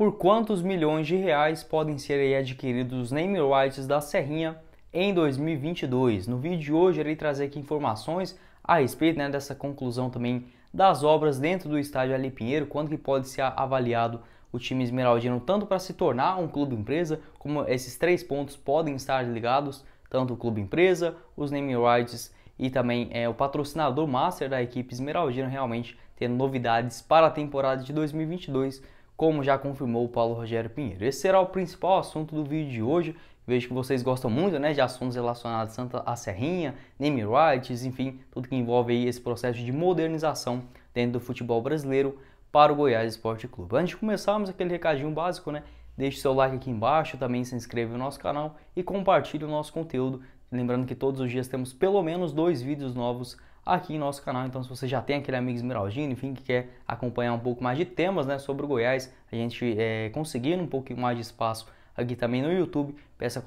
por quantos milhões de reais podem ser adquiridos os name rights da Serrinha em 2022. No vídeo de hoje irei trazer aqui informações a respeito né, dessa conclusão também das obras dentro do estádio Ali Pinheiro, quanto que pode ser avaliado o time esmeraldino tanto para se tornar um clube empresa, como esses três pontos podem estar ligados, tanto o clube empresa, os name rights e também é, o patrocinador master da equipe esmeraldino realmente tendo novidades para a temporada de 2022 como já confirmou o Paulo Rogério Pinheiro. Esse será o principal assunto do vídeo de hoje. Vejo que vocês gostam muito né, de assuntos relacionados tanto à Serrinha, name rights, enfim, tudo que envolve aí esse processo de modernização dentro do futebol brasileiro para o Goiás Esporte Clube. Antes de começarmos aquele recadinho básico, né? Deixe seu like aqui embaixo, também se inscreva no nosso canal e compartilhe o nosso conteúdo. Lembrando que todos os dias temos pelo menos dois vídeos novos aqui em nosso canal. Então, se você já tem aquele amigo Esmeraldino, enfim, que quer acompanhar um pouco mais de temas né, sobre o Goiás, a gente é, conseguindo um pouquinho mais de espaço aqui também no YouTube, peço a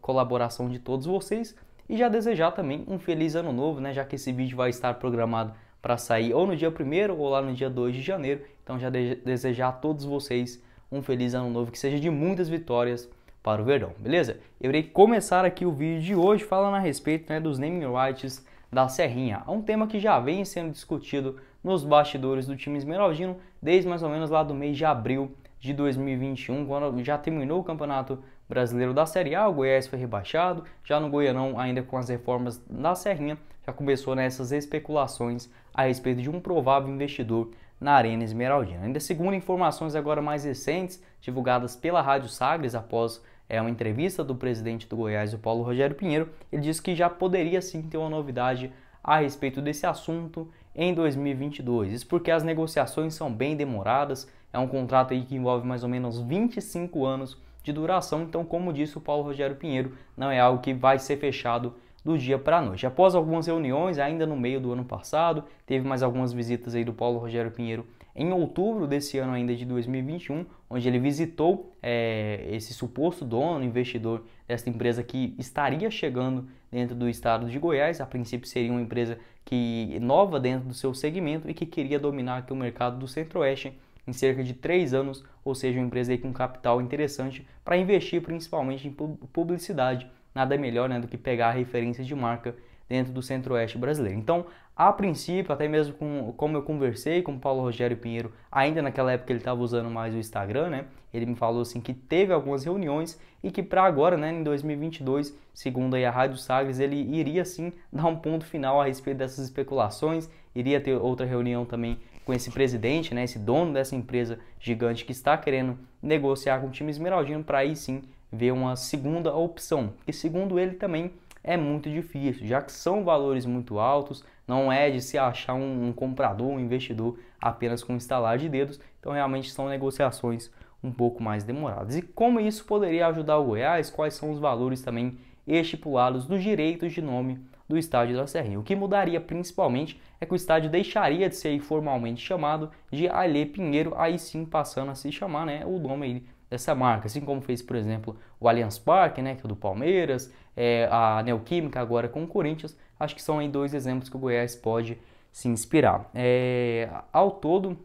colaboração de todos vocês e já desejar também um feliz ano novo, né, já que esse vídeo vai estar programado para sair ou no dia 1 ou lá no dia 2 de janeiro. Então, já de desejar a todos vocês um feliz ano novo, que seja de muitas vitórias para o Verdão, beleza? Eu irei começar aqui o vídeo de hoje falando a respeito né, dos naming rights da Serrinha, é um tema que já vem sendo discutido nos bastidores do time esmeraldino desde mais ou menos lá do mês de abril de 2021, quando já terminou o Campeonato Brasileiro da Série A, o Goiás foi rebaixado, já no Goianão, ainda com as reformas da Serrinha, já começou nessas especulações a respeito de um provável investidor na Arena Esmeraldina. Ainda segundo informações agora mais recentes, divulgadas pela Rádio Sagres após é uma entrevista do presidente do Goiás, o Paulo Rogério Pinheiro, ele disse que já poderia sim ter uma novidade a respeito desse assunto em 2022. Isso porque as negociações são bem demoradas, é um contrato aí que envolve mais ou menos 25 anos de duração, então como disse o Paulo Rogério Pinheiro, não é algo que vai ser fechado do dia para a noite. Após algumas reuniões, ainda no meio do ano passado, teve mais algumas visitas aí do Paulo Rogério Pinheiro em outubro desse ano ainda de 2021, onde ele visitou é, esse suposto dono, investidor desta empresa que estaria chegando dentro do estado de Goiás. A princípio seria uma empresa que nova dentro do seu segmento e que queria dominar aqui o mercado do Centro-Oeste em cerca de três anos, ou seja, uma empresa com capital interessante para investir principalmente em publicidade nada é melhor né, do que pegar referências de marca dentro do centro-oeste brasileiro. Então, a princípio, até mesmo com, como eu conversei com o Paulo Rogério Pinheiro, ainda naquela época ele estava usando mais o Instagram, né? Ele me falou assim que teve algumas reuniões e que para agora, né, em 2022, segundo a Rádio Sagres, ele iria sim dar um ponto final a respeito dessas especulações, iria ter outra reunião também com esse presidente, né, esse dono dessa empresa gigante que está querendo negociar com o time esmeraldino para aí sim ver uma segunda opção, que segundo ele também é muito difícil, já que são valores muito altos, não é de se achar um, um comprador, um investidor apenas com instalar de dedos, então realmente são negociações um pouco mais demoradas. E como isso poderia ajudar o Goiás? Quais são os valores também estipulados dos direitos de nome do estádio da Serrinha? O que mudaria principalmente é que o estádio deixaria de ser formalmente chamado de Alê Pinheiro, aí sim passando a se chamar né, o nome aí dessa marca, assim como fez, por exemplo, o Allianz Parque, né, que é do Palmeiras, é, a Neoquímica agora com o Corinthians, acho que são aí dois exemplos que o Goiás pode se inspirar. É, ao todo,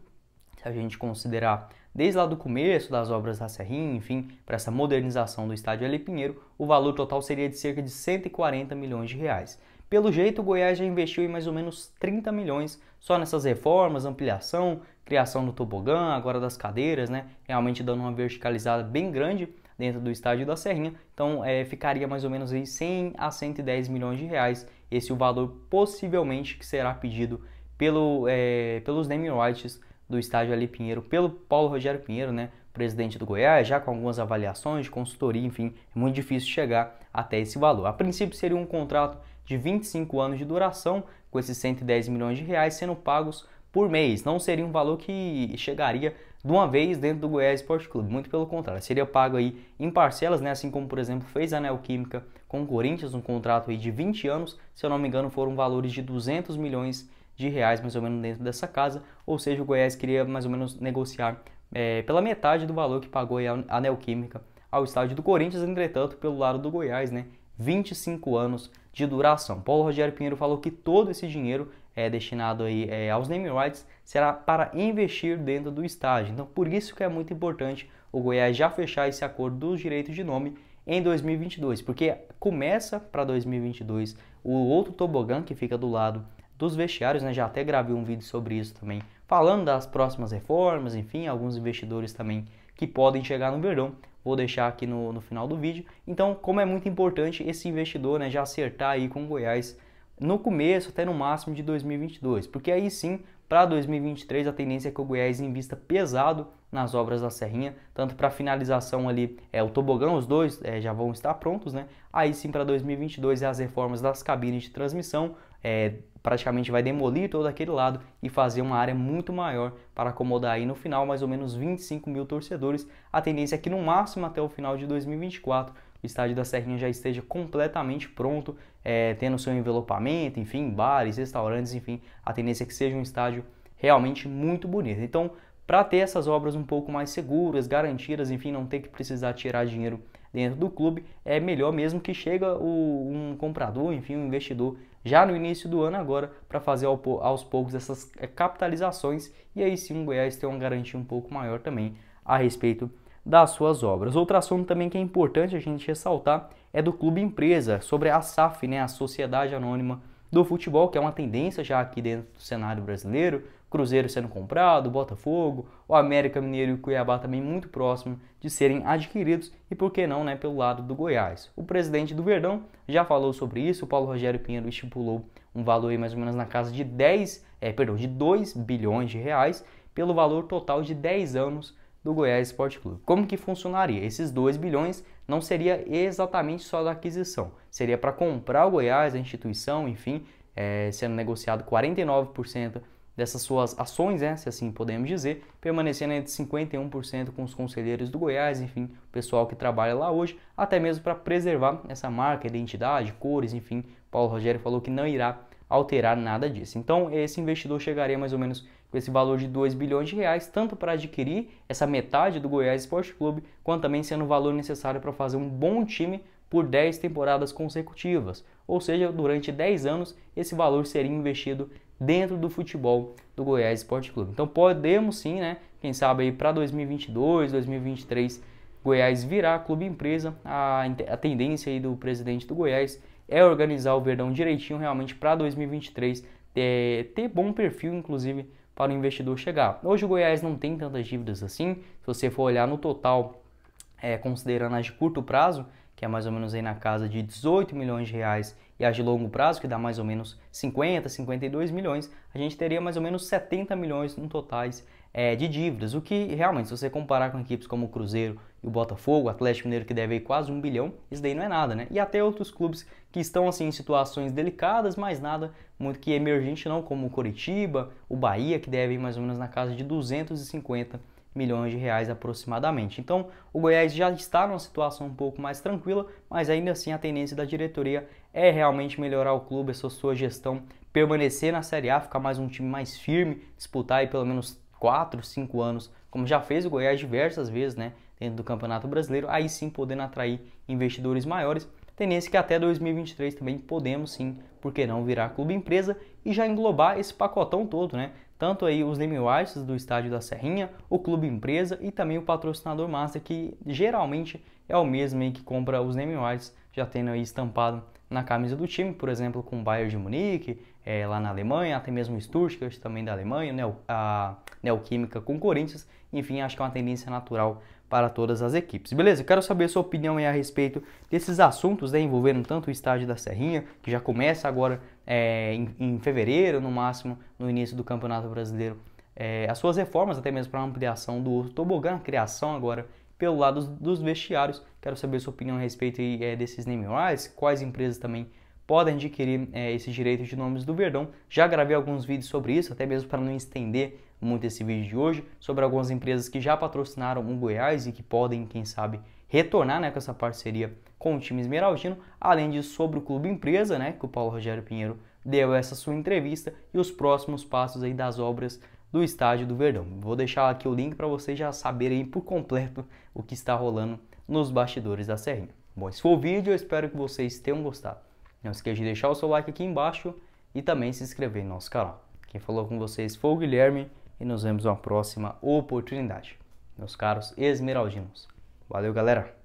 se a gente considerar desde lá do começo das obras da Serrinha, enfim, para essa modernização do estádio Ale Pinheiro, o valor total seria de cerca de 140 milhões de reais. Pelo jeito, o Goiás já investiu em mais ou menos 30 milhões só nessas reformas, ampliação, criação do tobogã, agora das cadeiras, né? Realmente dando uma verticalizada bem grande dentro do estádio da Serrinha. Então, é, ficaria mais ou menos aí 100 a 110 milhões de reais. Esse é o valor possivelmente que será pedido pelo, é, pelos naming rights do estádio Ali Pinheiro, pelo Paulo Rogério Pinheiro, né? presidente do Goiás, já com algumas avaliações, consultoria, enfim, é muito difícil chegar até esse valor. A princípio seria um contrato de 25 anos de duração, com esses 110 milhões de reais sendo pagos por mês. Não seria um valor que chegaria de uma vez dentro do Goiás Esporte Clube, muito pelo contrário, seria pago aí em parcelas, né? assim como por exemplo fez a Neoquímica com o Corinthians, um contrato aí de 20 anos, se eu não me engano foram valores de 200 milhões de reais mais ou menos dentro dessa casa, ou seja, o Goiás queria mais ou menos negociar é, pela metade do valor que pagou a Neoquímica ao estádio do Corinthians, entretanto, pelo lado do Goiás, né? 25 anos de duração. Paulo Rogério Pinheiro falou que todo esse dinheiro é destinado aí, é, aos name rights será para investir dentro do estádio. Então, por isso que é muito importante o Goiás já fechar esse acordo dos direitos de nome em 2022, porque começa para 2022 o outro tobogã que fica do lado dos vestiários, né? Já até gravei um vídeo sobre isso também, falando das próximas reformas, enfim, alguns investidores também que podem chegar no verão, vou deixar aqui no, no final do vídeo. Então, como é muito importante esse investidor né, já acertar aí com o Goiás no começo até no máximo de 2022, porque aí sim, para 2023 a tendência é que o Goiás invista pesado nas obras da Serrinha, tanto para finalização ali, é o tobogão, os dois é, já vão estar prontos, né? Aí sim para 2022 é as reformas das cabines de transmissão, é, praticamente vai demolir todo aquele lado e fazer uma área muito maior para acomodar aí no final mais ou menos 25 mil torcedores. A tendência é que no máximo até o final de 2024 o estádio da Serrinha já esteja completamente pronto, é, tendo seu envelopamento, enfim, bares, restaurantes, enfim, a tendência é que seja um estádio realmente muito bonito. Então, para ter essas obras um pouco mais seguras, garantidas, enfim, não ter que precisar tirar dinheiro dentro do clube, é melhor mesmo que chega o, um comprador, enfim, um investidor já no início do ano agora para fazer aos poucos essas é, capitalizações e aí sim o Goiás tem uma garantia um pouco maior também a respeito das suas obras. Outro assunto também que é importante a gente ressaltar é do Clube Empresa, sobre a SAF, né, a Sociedade Anônima do Futebol, que é uma tendência já aqui dentro do cenário brasileiro, Cruzeiro sendo comprado, Botafogo, o América Mineiro e o Cuiabá também muito próximo de serem adquiridos e por que não, né, pelo lado do Goiás. O presidente do Verdão já falou sobre isso, o Paulo Rogério Pinheiro estipulou um valor aí mais ou menos na casa de 10, é, perdão, de 2 bilhões de reais pelo valor total de 10 anos do Goiás Esporte Clube. Como que funcionaria? Esses 2 bilhões não seria exatamente só da aquisição, seria para comprar o Goiás, a instituição, enfim, é, sendo negociado 49% dessas suas ações, né, se assim podemos dizer, permanecendo entre 51% com os conselheiros do Goiás, enfim, o pessoal que trabalha lá hoje, até mesmo para preservar essa marca, identidade, cores, enfim. Paulo Rogério falou que não irá alterar nada disso. Então, esse investidor chegaria mais ou menos com esse valor de 2 bilhões de reais, tanto para adquirir essa metade do Goiás Esporte Clube, quanto também sendo o valor necessário para fazer um bom time por 10 temporadas consecutivas. Ou seja, durante 10 anos, esse valor seria investido dentro do futebol do Goiás Esporte Clube. Então podemos sim, né? Quem sabe aí para 2022, 2023, Goiás virar clube empresa. A, a tendência aí do presidente do Goiás é organizar o Verdão direitinho realmente para 2023 ter, ter bom perfil, inclusive para o investidor chegar. Hoje o Goiás não tem tantas dívidas assim. Se você for olhar no total, é, considerando as de curto prazo, que é mais ou menos aí na casa de 18 milhões de reais, e as de longo prazo, que dá mais ou menos 50, 52 milhões, a gente teria mais ou menos 70 milhões no totais é, de dívidas. O que realmente, se você comparar com equipes como o Cruzeiro e o Botafogo, o Atlético Mineiro que deve quase um bilhão, isso daí não é nada, né? E até outros clubes que estão assim em situações delicadas, mas nada muito que emergente não, como o Coritiba, o Bahia, que deve mais ou menos na casa de 250 milhões milhões de reais aproximadamente. Então, o Goiás já está numa situação um pouco mais tranquila, mas ainda assim a tendência da diretoria é realmente melhorar o clube, essa sua gestão, permanecer na Série A, ficar mais um time mais firme, disputar aí pelo menos 4, 5 anos, como já fez o Goiás diversas vezes, né, dentro do Campeonato Brasileiro, aí sim podendo atrair investidores maiores. Tendência que até 2023 também podemos sim, porque não virar clube empresa e já englobar esse pacotão todo, né? tanto aí os linguagens do estádio da Serrinha, o clube empresa e também o patrocinador master, que geralmente é o mesmo aí que compra os linguagens, já tendo aí estampado na camisa do time, por exemplo, com o Bayern de Munique, é, lá na Alemanha, até mesmo Stuttgart também da Alemanha, né, a Neoquímica com o Corinthians, enfim, acho que é uma tendência natural para todas as equipes. Beleza? Eu quero saber a sua opinião a respeito desses assuntos, né, envolvendo tanto o estádio da Serrinha, que já começa agora é, em, em, fevereiro, no máximo, no início do Campeonato Brasileiro. É, as suas reformas, até mesmo para ampliação do tobogã, criação agora pelo lado dos, dos vestiários. Quero saber sua opinião a respeito é, desses name rights, quais empresas também podem adquirir é, esse direito de nomes do Verdão. Já gravei alguns vídeos sobre isso, até mesmo para não estender muito esse vídeo de hoje, sobre algumas empresas que já patrocinaram o Goiás e que podem, quem sabe, retornar né, com essa parceria com o time esmeraldino, além disso sobre o clube empresa, né, que o Paulo Rogério Pinheiro deu essa sua entrevista e os próximos passos aí das obras do estádio do Verdão. Vou deixar aqui o link para vocês já saberem por completo o que está rolando nos bastidores da Serrinha. Bom, esse foi o vídeo, eu espero que vocês tenham gostado. Não esqueça de deixar o seu like aqui embaixo e também se inscrever em nosso canal. Quem falou com vocês foi o Guilherme e nos vemos na próxima oportunidade. Meus caros esmeraldinos, Valeu, galera!